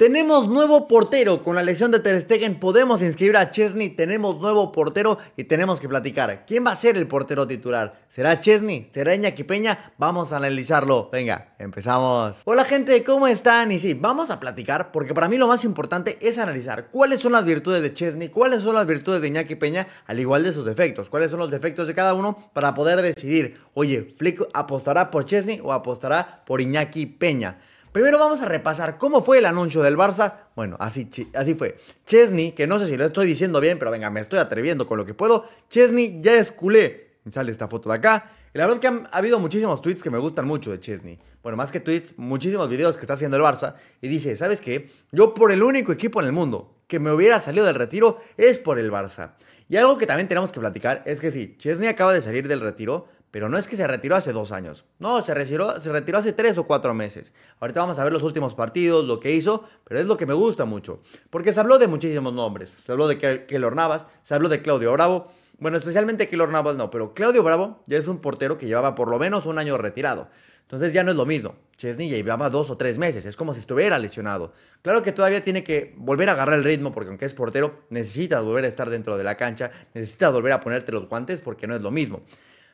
Tenemos nuevo portero con la lesión de Ter Stegen, podemos inscribir a Chesney, tenemos nuevo portero y tenemos que platicar. ¿Quién va a ser el portero titular? ¿Será Chesney? ¿Será Iñaki Peña? Vamos a analizarlo. Venga, empezamos. Hola gente, ¿cómo están? Y sí, vamos a platicar porque para mí lo más importante es analizar cuáles son las virtudes de Chesney, cuáles son las virtudes de Iñaki Peña, al igual de sus defectos, cuáles son los defectos de cada uno para poder decidir, oye, Flick apostará por Chesney o apostará por Iñaki Peña. Primero vamos a repasar cómo fue el anuncio del Barça. Bueno, así, así fue. Chesney, que no sé si lo estoy diciendo bien, pero venga, me estoy atreviendo con lo que puedo. Chesney ya es culé. Sale esta foto de acá. Y la verdad que ha habido muchísimos tweets que me gustan mucho de Chesney. Bueno, más que tweets, muchísimos videos que está haciendo el Barça. Y dice, ¿sabes qué? Yo por el único equipo en el mundo que me hubiera salido del retiro es por el Barça. Y algo que también tenemos que platicar es que sí, Chesney acaba de salir del retiro, pero no es que se retiró hace dos años. No, se retiró, se retiró hace tres o cuatro meses. Ahorita vamos a ver los últimos partidos, lo que hizo, pero es lo que me gusta mucho. Porque se habló de muchísimos nombres. Se habló de Keylor Navas, se habló de Claudio Bravo. Bueno, especialmente Keylor Navas no, pero Claudio Bravo ya es un portero que llevaba por lo menos un año retirado. Entonces ya no es lo mismo. Chesney ya llevaba dos o tres meses. Es como si estuviera lesionado. Claro que todavía tiene que volver a agarrar el ritmo porque aunque es portero, necesita volver a estar dentro de la cancha, necesita volver a ponerte los guantes porque no es lo mismo.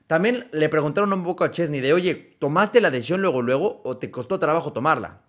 También le preguntaron un poco a Chesney de, oye, ¿tomaste la decisión luego, luego o te costó trabajo tomarla?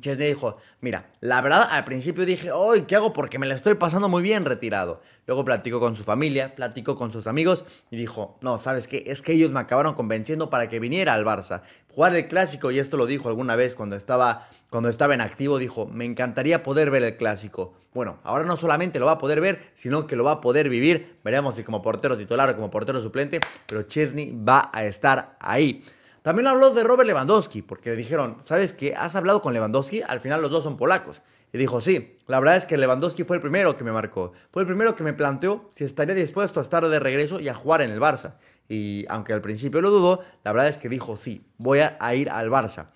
Chesney dijo, mira, la verdad al principio dije, hoy ¿qué hago? Porque me la estoy pasando muy bien retirado. Luego platicó con su familia, platicó con sus amigos y dijo, no, ¿sabes qué? Es que ellos me acabaron convenciendo para que viniera al Barça. Jugar el clásico, y esto lo dijo alguna vez cuando estaba, cuando estaba en activo, dijo, me encantaría poder ver el clásico. Bueno, ahora no solamente lo va a poder ver, sino que lo va a poder vivir. Veremos si como portero titular o como portero suplente, pero Chesney va a estar ahí. También habló de Robert Lewandowski, porque le dijeron, ¿sabes qué? ¿Has hablado con Lewandowski? Al final los dos son polacos. Y dijo, sí, la verdad es que Lewandowski fue el primero que me marcó. Fue el primero que me planteó si estaría dispuesto a estar de regreso y a jugar en el Barça. Y aunque al principio lo dudó, la verdad es que dijo, sí, voy a, ir al Barça.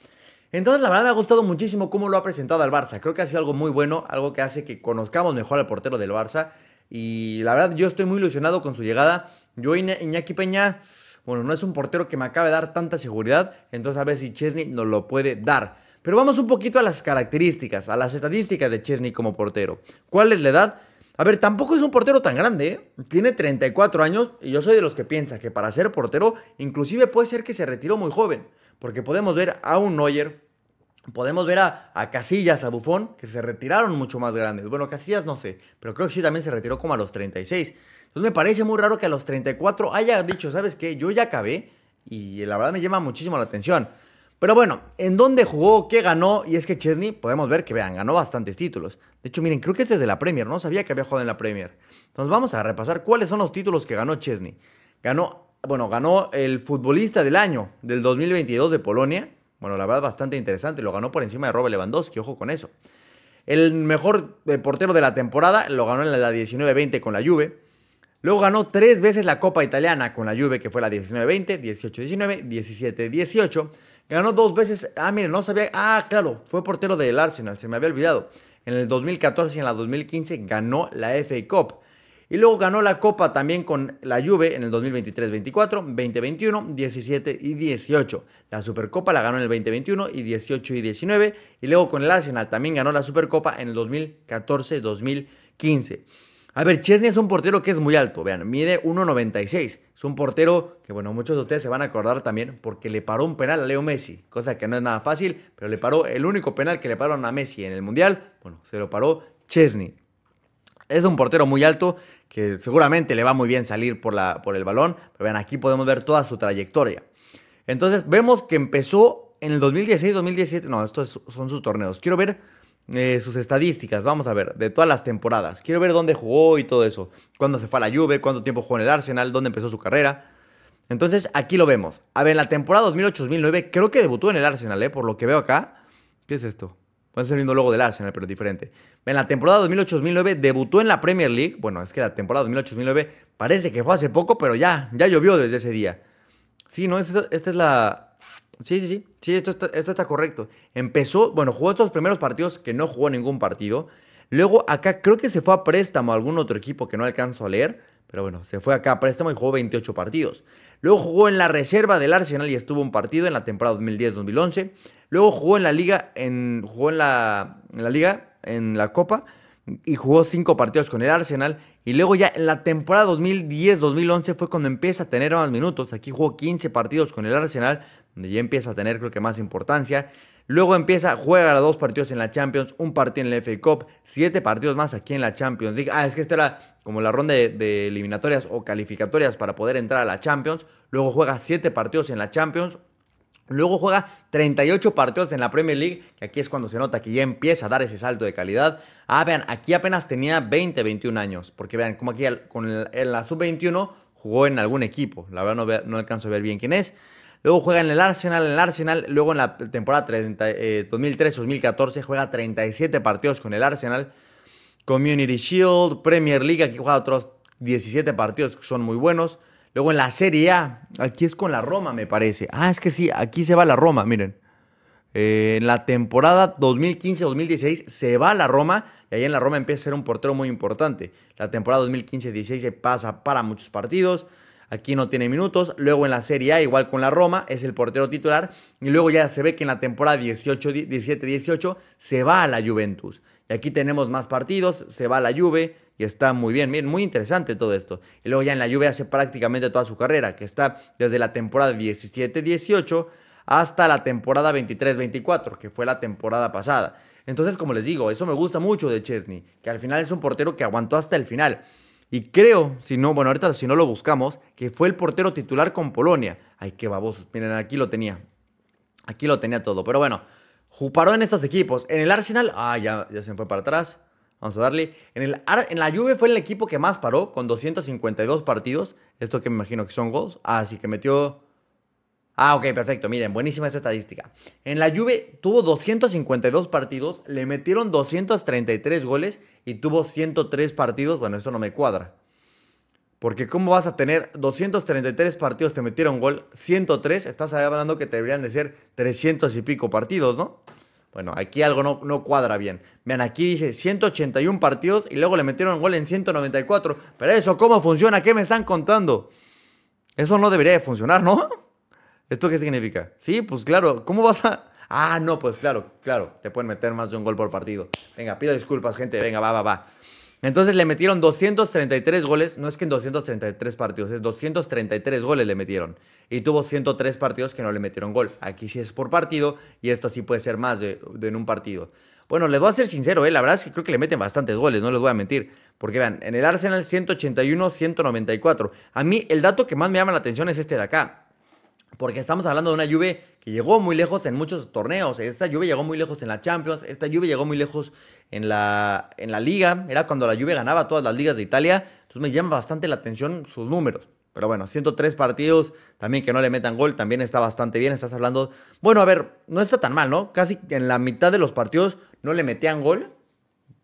Entonces, la verdad me ha gustado muchísimo cómo lo ha presentado al Barça. Creo que ha sido algo muy bueno, algo que hace que conozcamos mejor al portero del Barça. Y la verdad, yo estoy muy ilusionado con su llegada. Yo, Iñaki Peña... Bueno, no es un portero que me acabe de dar tanta seguridad, entonces a ver si Chesney nos lo puede dar. Pero vamos un poquito a las características, a las estadísticas de Chesney como portero. ¿Cuál es la edad? A ver, tampoco es un portero tan grande, ¿eh? tiene 34 años y yo soy de los que piensa que para ser portero inclusive puede ser que se retiró muy joven, porque podemos ver a un Neuer, Podemos ver a, Casillas, a Bufón, que se retiraron mucho más grandes. Bueno, Casillas no sé, pero creo que sí también se retiró como a los 36. Entonces me parece muy raro que a los 34 haya dicho, ¿sabes qué? Yo ya acabé y la verdad me llama muchísimo la atención. Pero bueno, ¿en dónde jugó? ¿Qué ganó? Y es que Chesney, podemos ver que, vean, ganó bastantes títulos. De hecho, miren, creo que es de la Premier, no sabía que había jugado en la Premier. Entonces vamos a repasar cuáles son los títulos que ganó Chesney. Ganó, bueno, ganó el futbolista del año del 2022 de Polonia bueno, la verdad, bastante interesante. Lo ganó por encima de Robert Lewandowski, ojo con eso. El mejor eh, portero de la temporada lo ganó en la 19-20 con la Juve. Luego ganó tres veces la Copa Italiana con la Juve, que fue la 19-20, 18-19, 17-18. Ganó dos veces. Ah, miren, no sabía. Ah, claro, fue portero del Arsenal, se me había olvidado. En el 2014 y en la 2015 ganó la FA Cup. Y luego ganó la Copa también con la Juve en el 2023-24, 2021, 17 y 18. La Supercopa la ganó en el 2021 y 18 y 19. Y luego con el Arsenal también ganó la Supercopa en el 2014-2015. A ver, Chesney es un portero que es muy alto, vean, mide 1.96. Es un portero que, bueno, muchos de ustedes se van a acordar también porque le paró un penal a Leo Messi, cosa que no es nada fácil, pero le paró el único penal que le pararon a Messi en el Mundial, bueno, se lo paró Chesney. Es un portero muy alto que seguramente le va muy bien salir por, la, por el balón, pero vean, aquí podemos ver toda su trayectoria. Entonces vemos que empezó en el 2016, 2017, no, estos son sus torneos. Quiero ver eh, sus estadísticas, vamos a ver, de todas las temporadas. Quiero ver dónde jugó y todo eso. Cuándo se fue a la Juve, cuánto tiempo jugó en el Arsenal, dónde empezó su carrera. Entonces aquí lo vemos. A ver, en la temporada 2008-2009 creo que debutó en el Arsenal, ¿eh? Por lo que veo acá. ¿Qué es esto? Puede ser luego del Arsenal, pero diferente. En la temporada 2008-2009 debutó en la Premier League. Bueno, es que la temporada 2008-2009 parece que fue hace poco, pero ya, ya llovió desde ese día. Sí, ¿no? Esta, es la... Sí, sí, sí. Sí, esto esto está correcto. Empezó, bueno, jugó estos primeros partidos que no jugó ningún partido. Luego acá creo que se fue a préstamo a algún otro equipo que no alcanzo a leer. Pero bueno, se fue acá a préstamo y jugó 28 partidos. Luego jugó en la reserva del Arsenal y estuvo un partido en la temporada 2010-2011. Luego jugó en la liga, en, en la, liga, en la copa, y jugó cinco partidos con el Arsenal. Y luego ya en la temporada 2010-2011 fue cuando empieza a tener más minutos. Aquí jugó 15 partidos con el Arsenal, donde ya empieza a tener creo que más importancia. Luego empieza, juega dos partidos en la Champions, un partido en la FA Cup, siete partidos más aquí en la Champions League. Ah, es que esta era como la ronda de, de eliminatorias o calificatorias para poder entrar a la Champions. Luego juega siete partidos en la Champions, Luego juega 38 partidos en la Premier League, que aquí es cuando se nota que ya empieza a dar ese salto de calidad. Ah, vean, aquí apenas tenía 20, 21 años, porque vean, como aquí con en la sub-21 jugó en algún equipo, la verdad no, alcanzo a ver bien quién es. Luego juega en el Arsenal, en el Arsenal, luego en la temporada 2013 2014 eh, juega 37 partidos con el Arsenal. Community Shield, Premier League, aquí juega otros 17 partidos que son muy buenos. Luego en la Serie A, aquí es con la Roma, me parece. Ah, es que sí, aquí se va la Roma, miren. Eh, en la temporada 2015-2016 se va la Roma y ahí en la Roma empieza a ser un portero muy importante. La temporada 2015-16 se pasa para muchos partidos, aquí no tiene minutos, luego en la Serie A igual con la Roma es el portero titular y luego ya se ve que en la temporada 17-18 se va a la Juventus. Y aquí tenemos más partidos, se va a la Juve, y está muy bien, miren, muy interesante todo esto. Y luego ya en la lluvia hace prácticamente toda su carrera, que está desde la temporada 17-18 hasta la temporada 23-24, que fue la temporada pasada. Entonces, como les digo, eso me gusta mucho de Chesney, que al final es un portero que aguantó hasta el final. Y creo, si no, bueno, ahorita si no lo buscamos, que fue el portero titular con Polonia. Ay, qué babosos. Miren, aquí lo tenía. Aquí lo tenía todo. Pero bueno, juparó en estos equipos. En el Arsenal, ah, ya, ya se me fue para atrás. Vamos a darle. En, el, en la Juve fue el equipo que más paró, con 252 partidos. Esto que me imagino que son gols. Ah, así que metió. Ah, ok, perfecto. Miren, buenísima esa estadística. En la Juve tuvo 252 partidos, le metieron 233 goles y tuvo 103 partidos. Bueno, eso no me cuadra. Porque ¿cómo vas a tener 233 partidos te metieron gol, 103? Estás hablando que te deberían de ser 300 y pico partidos, ¿no? Bueno, aquí algo no, cuadra bien. Vean, aquí dice 181 partidos y luego le metieron gol en 194. Pero eso, ¿cómo funciona? ¿Qué me están contando? Eso no debería de funcionar, ¿no? ¿Esto qué significa? Sí, pues claro, ¿cómo vas a...? Ah, no, pues claro, claro, te pueden meter más de un gol por partido. Venga, pido disculpas, gente, venga, va, va, va. Entonces le metieron 233 goles, no es que en 233 partidos, es 233 goles le metieron. Y tuvo 103 partidos que no le metieron gol. Aquí sí es por partido y esto sí puede ser más de, en un partido. Bueno, les voy a ser sincero, ¿eh? la verdad es que creo que le meten bastantes goles, no les voy a mentir. Porque vean, en el Arsenal 181, 194. A mí el dato que más me llama la atención es este de acá. Porque estamos hablando de una lluvia que llegó muy lejos en muchos torneos. Esta lluvia llegó muy lejos en la Champions, esta lluvia llegó muy lejos en la, en la Liga. Era cuando la lluvia ganaba todas las ligas de Italia. Entonces me llama bastante la atención sus números. Pero bueno, 103 partidos, también que no le metan gol, también está bastante bien. Estás hablando, bueno, a ver, no está tan mal, ¿no? Casi en la mitad de los partidos no le metían gol.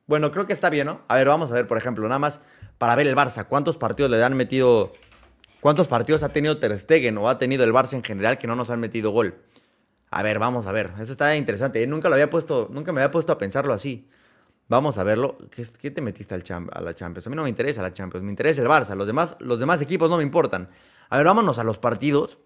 Bueno, creo que está bien, ¿no? A ver, vamos a ver, por ejemplo, nada más para ver el Barça, ¿cuántos partidos le han metido ¿Cuántos partidos ha tenido Ter Stegen o ha tenido el Barça en general que no nos han metido gol? A ver, vamos a ver. Eso está interesante. Eh, nunca lo había puesto, nunca me había puesto a pensarlo así. Vamos a verlo. ¿Qué, te metiste al a la Champions? A mí no me interesa la Champions, me interesa el Barça. Los demás, los demás equipos no me importan. A ver, vámonos a los partidos.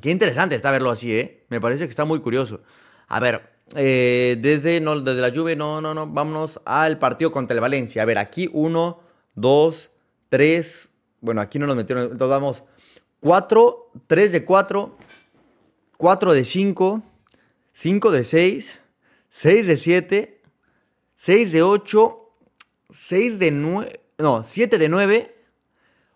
Qué interesante está verlo así, ¿eh? Me parece que está muy curioso. A ver, eh, desde, desde la lluvia, no, no, no. Vámonos al partido contra el Valencia. A ver, aquí uno, dos, tres, bueno, aquí no nos metieron. Entonces vamos 4, 3 de 4, 4 de 5, 5 de 6, 6 de 7, 6 de 8, 6 de 9, no, 7 de 9.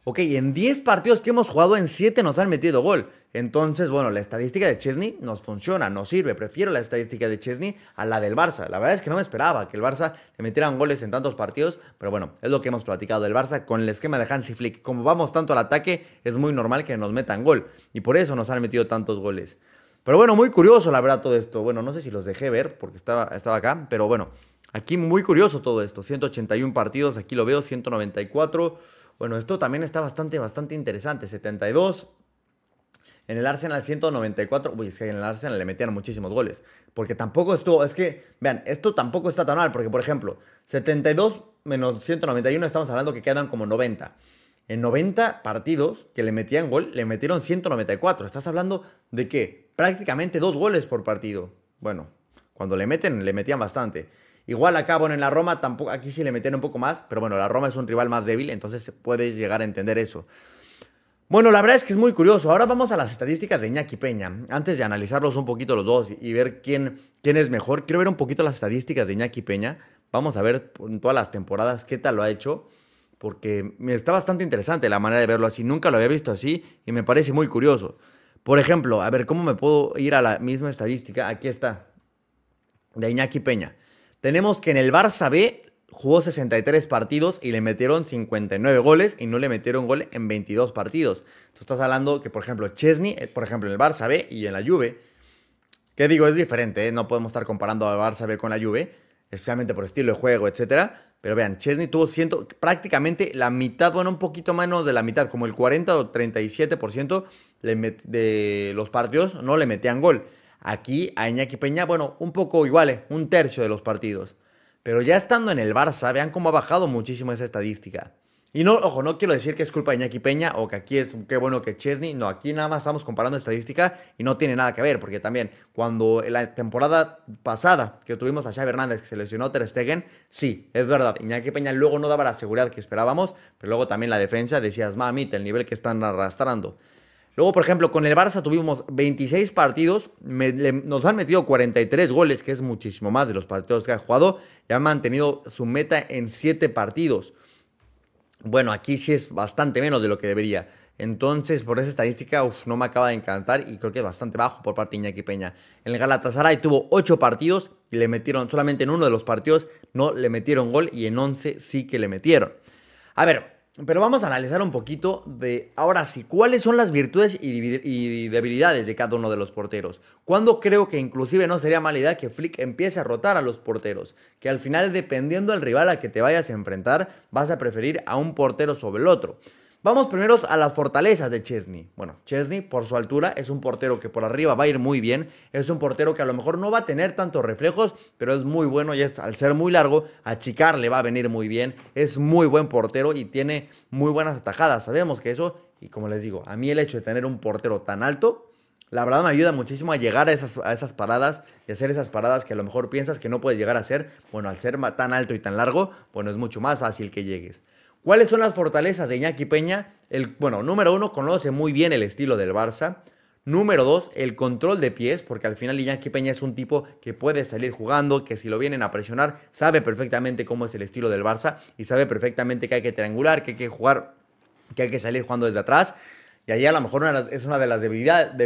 Ok, en 10 partidos que hemos jugado, en 7 nos han metido gol. Entonces, bueno, la estadística de Chesney nos funciona, nos sirve. Prefiero la estadística de Chesney a la del Barça. La verdad es que no me esperaba que el Barça le metieran goles en tantos partidos, pero bueno, es lo que hemos platicado. del Barça con el esquema de Hansi Flick, como vamos tanto al ataque, es muy normal que nos metan gol y por eso nos han metido tantos goles. Pero bueno, muy curioso la verdad todo esto. Bueno, no sé si los dejé ver porque estaba, estaba acá, pero bueno, aquí muy curioso todo esto. 181 partidos, aquí lo veo, 194. Bueno, esto también está bastante, bastante interesante. 72, en el Arsenal 194, uy, es que en el Arsenal le metían muchísimos goles. Porque tampoco estuvo, es que, vean, esto tampoco está tan mal, porque por ejemplo, 72 menos 191 estamos hablando que quedan como 90. En 90 partidos que le metían gol, le metieron 194. Estás hablando de que prácticamente dos goles por partido. Bueno, cuando le meten, le metían bastante. Igual acá, bueno, en la Roma tampoco, aquí sí le metieron un poco más, pero bueno, la Roma es un rival más débil, entonces puedes llegar a entender eso. Bueno, la verdad es que es muy curioso. Ahora vamos a las estadísticas de Iñaki Peña. Antes de analizarlos un poquito los dos y ver quién, quién es mejor, quiero ver un poquito las estadísticas de Iñaki Peña. Vamos a ver en todas las temporadas qué tal lo ha hecho, porque me está bastante interesante la manera de verlo así. Nunca lo había visto así y me parece muy curioso. Por ejemplo, a ver, ¿cómo me puedo ir a la misma estadística? Aquí está, de Iñaki Peña. Tenemos que en el Barça B jugó 63 partidos y le metieron 59 goles y no le metieron gol en 22 partidos. Tú estás hablando que, por ejemplo, Chesney, eh, por ejemplo, en el Barça B y en la Juve, que digo, es diferente, ¿eh? no podemos estar comparando al Barça B con la Juve, especialmente por estilo de juego, etcétera. Pero vean, Chesney tuvo ciento, prácticamente la mitad, bueno, un poquito menos de la mitad, como el 40 o 37% de los partidos no le metían gol. Aquí a Iñaki Peña, bueno, un poco igual, ¿eh? un tercio de los partidos. Pero ya estando en el Barça, vean cómo ha bajado muchísimo esa estadística. Y no, ojo, no quiero decir que es culpa de Iñaki Peña o que aquí es qué bueno que Chesney. No, aquí nada más estamos comparando estadística y no tiene nada que ver, porque también cuando la temporada pasada que tuvimos a Xavi Hernández que se lesionó Ter Stegen, sí, es verdad. Iñaki Peña luego no daba la seguridad que esperábamos, pero luego también la defensa decías, mamita, el nivel que están arrastrando. Luego, por ejemplo, con el Barça tuvimos 26 partidos, nos han metido 43 goles, que es muchísimo más de los partidos que ha jugado, y han mantenido su meta en 7 partidos. Bueno, aquí sí es bastante menos de lo que debería. Entonces, por esa estadística, no me acaba de encantar y creo que es bastante bajo por parte de Iñaki Peña. El Galatasaray tuvo 8 partidos y le metieron, solamente en uno de los partidos no le metieron gol y en 11 sí que le metieron. A ver, pero vamos a analizar un poquito de, ahora sí, cuáles son las virtudes y debilidades de cada uno de los porteros. Cuando creo que inclusive no sería mala idea que Flick empiece a rotar a los porteros? Que al final, dependiendo del rival a que te vayas a enfrentar, vas a preferir a un portero sobre el otro. Vamos primero a las fortalezas de Chesney. Bueno, Chesney por su altura es un portero que por arriba va a ir muy bien. Es un portero que a lo mejor no va a tener tantos reflejos, pero es muy bueno y al ser muy largo, achicar le va a venir muy bien. Es muy buen portero y tiene muy buenas atajadas. Sabemos que eso, y como les digo, a mí el hecho de tener un portero tan alto, la verdad me ayuda muchísimo a llegar a esas, a esas paradas y hacer esas paradas que a lo mejor piensas que no puedes llegar a hacer. Bueno, al ser tan alto y tan largo, bueno, es mucho más fácil que llegues. ¿Cuáles son las fortalezas de Iñaki Peña? El, bueno, número uno, conoce muy bien el estilo del Barça. Número dos, el control de pies, porque al final Iñaki Peña es un tipo que puede salir jugando, que si lo vienen a presionar, sabe perfectamente cómo es el estilo del Barça y sabe perfectamente que hay que triangular, que hay que jugar, que hay que salir jugando desde atrás. Y ahí a lo mejor es una de las debilidades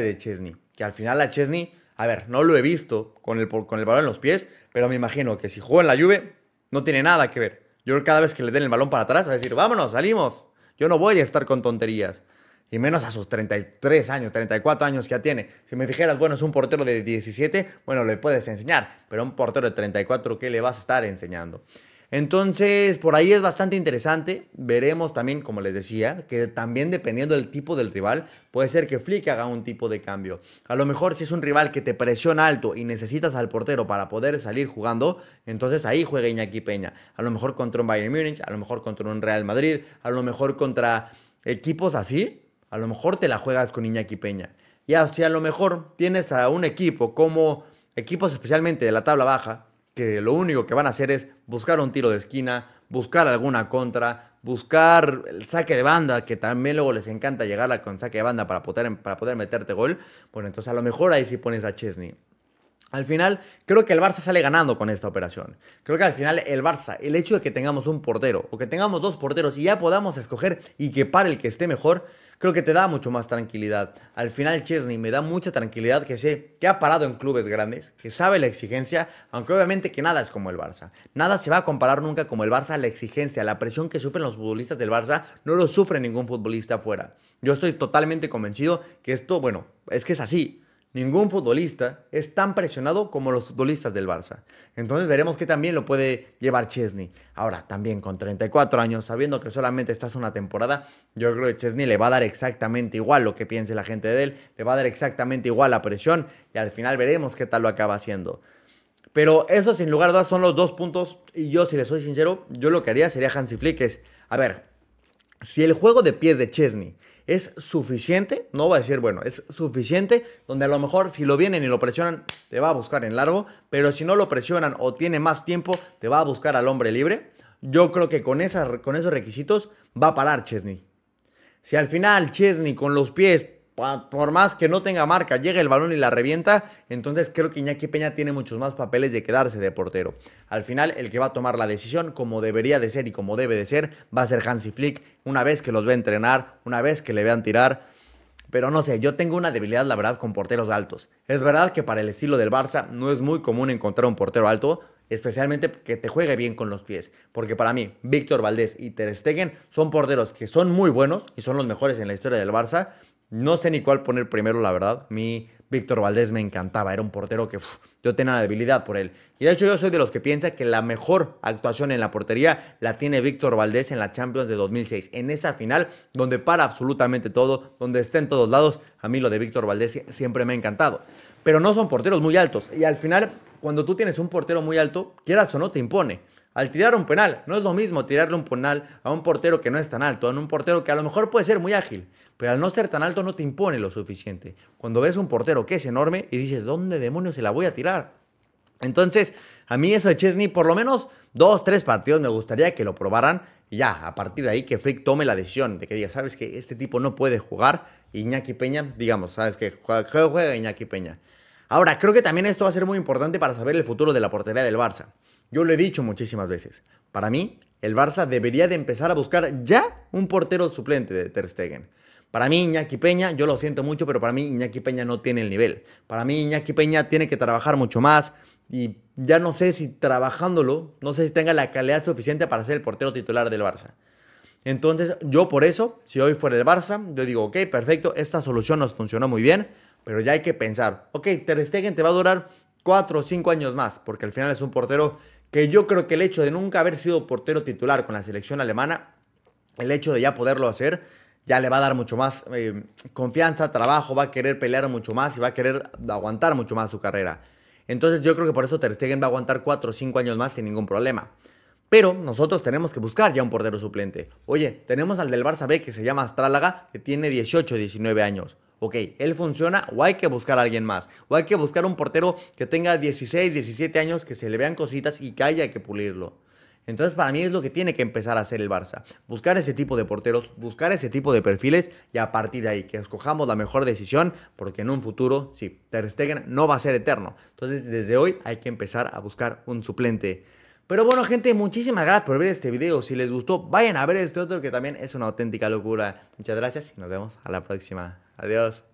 de Chesney, que al final a Chesney, a ver, no lo he visto con el, con el balón en los pies, pero me imagino que si juega en la Juve, no tiene nada que ver. Yo creo que cada vez que le den el balón para atrás va a decir, vámonos, salimos. Yo no voy a estar con tonterías. Y menos a sus 33 años, 34 años que ya tiene. Si me dijeras, bueno, es un portero de 17, bueno, le puedes enseñar. Pero a un portero de 34, ¿qué le vas a estar enseñando? Entonces, por ahí es bastante interesante. Veremos también, como les decía, que también dependiendo del tipo del rival, puede ser que Flick haga un tipo de cambio. A lo mejor si es un rival que te presiona alto y necesitas al portero para poder salir jugando, entonces ahí juega Iñaki Peña. A lo mejor contra un Bayern Múnich, a lo mejor contra un Real Madrid, a lo mejor contra equipos así, a lo mejor te la juegas con Iñaki Peña. Y así a lo mejor tienes a un equipo como equipos especialmente de la tabla baja, que lo único que van a hacer es buscar un tiro de esquina, buscar alguna contra, buscar el saque de banda, que también luego les encanta llegar con saque de banda para poder, para poder meterte gol. Bueno, entonces a lo mejor ahí sí pones a Chesney. Al final, creo que el Barça sale ganando con esta operación. Creo que al final el Barça, el hecho de que tengamos un portero o que tengamos dos porteros y ya podamos escoger y que pare el que esté mejor, creo que te da mucho más tranquilidad. Al final Chesney me da mucha tranquilidad que sé que ha parado en clubes grandes, que sabe la exigencia, aunque obviamente que nada es como el Barça. Nada se va a comparar nunca como el Barça la exigencia, la presión que sufren los futbolistas del Barça no lo sufre ningún futbolista afuera. Yo estoy totalmente convencido que esto, bueno, es que es así. Ningún futbolista es tan presionado como los futbolistas del Barça. Entonces veremos que también lo puede llevar Chesney. Ahora, también con 34 años, sabiendo que solamente estás una temporada, yo creo que Chesney le va a dar exactamente igual lo que piense la gente de él, le va a dar exactamente igual la presión y al final veremos qué tal lo acaba haciendo. Pero eso sin lugar a dudas son los dos puntos y yo si le soy sincero, yo lo que haría sería Hansi Flick a ver, si el juego de pies de Chesney es suficiente, no va a decir, bueno, es suficiente, donde a lo mejor si lo vienen y lo presionan, te va a buscar en largo, pero si no lo presionan o tiene más tiempo, te va a buscar al hombre libre. Yo creo que con, con esos requisitos va a parar Chesney. Si al final Chesney con los pies por más que no tenga marca, llega el balón y la revienta, entonces creo que Iñaki Peña tiene muchos más papeles de quedarse de portero. Al final, el que va a tomar la decisión, como debería de ser y como debe de ser, va a ser Hansi Flick, una vez que los ve entrenar, una vez que le vean tirar. Pero no sé, yo tengo una debilidad, la verdad, con porteros altos. Es verdad que para el estilo del Barça no es muy común encontrar un portero alto, especialmente que te juegue bien con los pies. Porque para mí, Víctor Valdés y Ter Stegen son porteros que son muy buenos y son los mejores en la historia del Barça, no sé ni cuál poner primero, la verdad. Mi Víctor Valdés me encantaba, era un portero que yo tenía la debilidad por él. Y de hecho yo soy de los que piensa que la mejor actuación en la portería la tiene Víctor Valdés en la Champions de 2006, en esa final donde para absolutamente todo, donde está en todos lados. A mí lo de Víctor Valdés siempre me ha encantado. Pero no son porteros muy altos y al final cuando tú tienes un portero muy alto, quieras o no te impone al tirar un penal. No es lo mismo tirarle un penal a un portero que no es tan alto, a un portero que a lo mejor puede ser muy ágil, pero al no ser tan alto no te impone lo suficiente. Cuando ves un portero que es enorme y dices, ¿dónde demonios se la voy a tirar? Entonces, a mí eso de Chesney, por lo menos dos, tres partidos me gustaría que lo probaran. ya, a partir de ahí que Frick tome la decisión de que diga, sabes que este tipo no puede jugar. Iñaki Peña, digamos, sabes que juega, juega Iñaki Peña. Ahora, creo que también esto va a ser muy importante para saber el futuro de la portería del Barça. Yo lo he dicho muchísimas veces. Para mí, el Barça debería de empezar a buscar ya un portero suplente de Ter Stegen. Para mí Iñaki Peña, yo lo siento mucho, pero para mí Iñaki Peña no tiene el nivel. Para mí Iñaki Peña tiene que trabajar mucho más y ya no sé si trabajándolo, no sé si tenga la calidad suficiente para ser el portero titular del Barça. Entonces yo por eso, si hoy fuera el Barça, yo digo, ok, perfecto, esta solución nos funcionó muy bien, pero ya hay que pensar, ok, Ter Stegen te va a durar 4 o 5 años más, porque al final es un portero que yo creo que el hecho de nunca haber sido portero titular con la selección alemana, el hecho de ya poderlo hacer, ya le va a dar mucho más eh, confianza, trabajo, va a querer pelear mucho más y va a querer aguantar mucho más su carrera. Entonces yo creo que por eso Ter Stegen va a aguantar 4 o 5 años más sin ningún problema. Pero nosotros tenemos que buscar ya un portero suplente. Oye, tenemos al del Barça B que se llama Astrálaga, que tiene 18 o 19 años. Ok, él funciona o hay que buscar a alguien más. O hay que buscar un portero que tenga 16, 17 años, que se le vean cositas y que haya que pulirlo. Entonces para mí es lo que tiene que empezar a hacer el Barça. Buscar ese tipo de porteros, buscar ese tipo de perfiles y a partir de ahí que escojamos la mejor decisión porque en un futuro, sí, Ter Stegen no va a ser eterno. Entonces desde hoy hay que empezar a buscar un suplente. Pero bueno gente, muchísimas gracias por ver este video. Si les gustó, vayan a ver este otro que también es una auténtica locura. Muchas gracias y nos vemos a la próxima. Adiós.